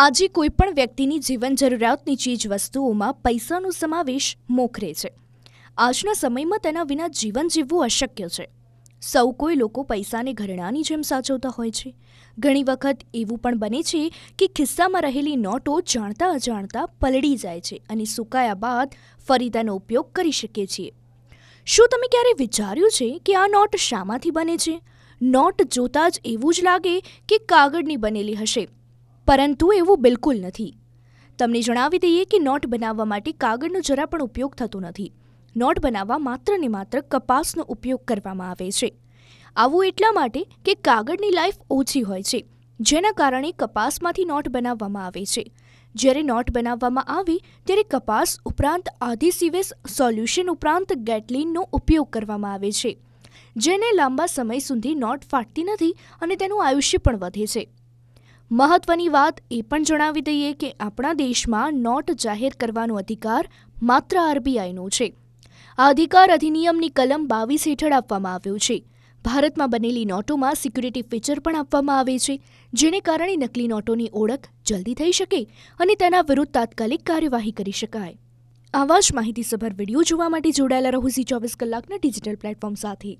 આજે કોઈપણ વ્યક્તિની જીવન જરૂરિયાતની ચીજ વસ્તુઓમાં પૈસાનો સમાવેશ મોખરે છે આજના સમયમાં તેના વિના જીવન જીવવું અશક્ય છે સૌ કોઈ લોકો પૈસાને ઘરેણાની જેમ સાચવતા હોય છે ઘણી વખત એવું પણ બને છે કે ખિસ્સામાં રહેલી નોટો જાણતા અજાણતા પલળી જાય છે અને સુકાયા બાદ ફરી તેનો ઉપયોગ કરી શકીએ છીએ શું તમે ક્યારેય વિચાર્યું છે કે આ નોટ શામાંથી બને છે નોટ જોતાં જ એવું જ લાગે કે કાગળની બનેલી હશે પરંતુ એવું બિલકુલ નથી તમને જણાવી દઈએ કે નોટ બનાવવા માટે કાગળનો જરા પણ ઉપયોગ થતો નથી નોટ બનાવવા માત્ર ને માત્ર કપાસનો ઉપયોગ કરવામાં આવે છે આવું એટલા માટે કે કાગળની લાઈફ ઓછી હોય છે જેના કારણે કપાસમાંથી નોટ બનાવવામાં આવે છે જ્યારે નોટ બનાવવામાં આવી ત્યારે કપાસ ઉપરાંત આધીસિવેસ સોલ્યુશન ઉપરાંત ગેટલિનનો ઉપયોગ કરવામાં આવે છે જેને લાંબા સમય સુધી નોટ ફાટતી નથી અને તેનું આયુષ્ય પણ વધે છે મહત્વની વાત એ પણ જણાવી દઈએ કે આપણા દેશમાં નોટ જાહેર કરવાનો અધિકાર માત્ર આરબીઆઈનો છે આ અધિકાર અધિનિયમની કલમ બાવીસ હેઠળ આપવામાં આવ્યો છે ભારતમાં બનેલી નોટોમાં સિક્યુરિટી ફીચર પણ આપવામાં આવે છે જેને કારણે નકલી નોટોની ઓળખ જલ્દી થઈ શકે અને તેના વિરુદ્ધ તાત્કાલિક કાર્યવાહી કરી શકાય આવા જ માહિતીસભર વિડીયો જોવા માટે જોડાયેલા રહો ઝી ચોવીસ કલાકના ડિજિટલ પ્લેટફોર્મ સાથે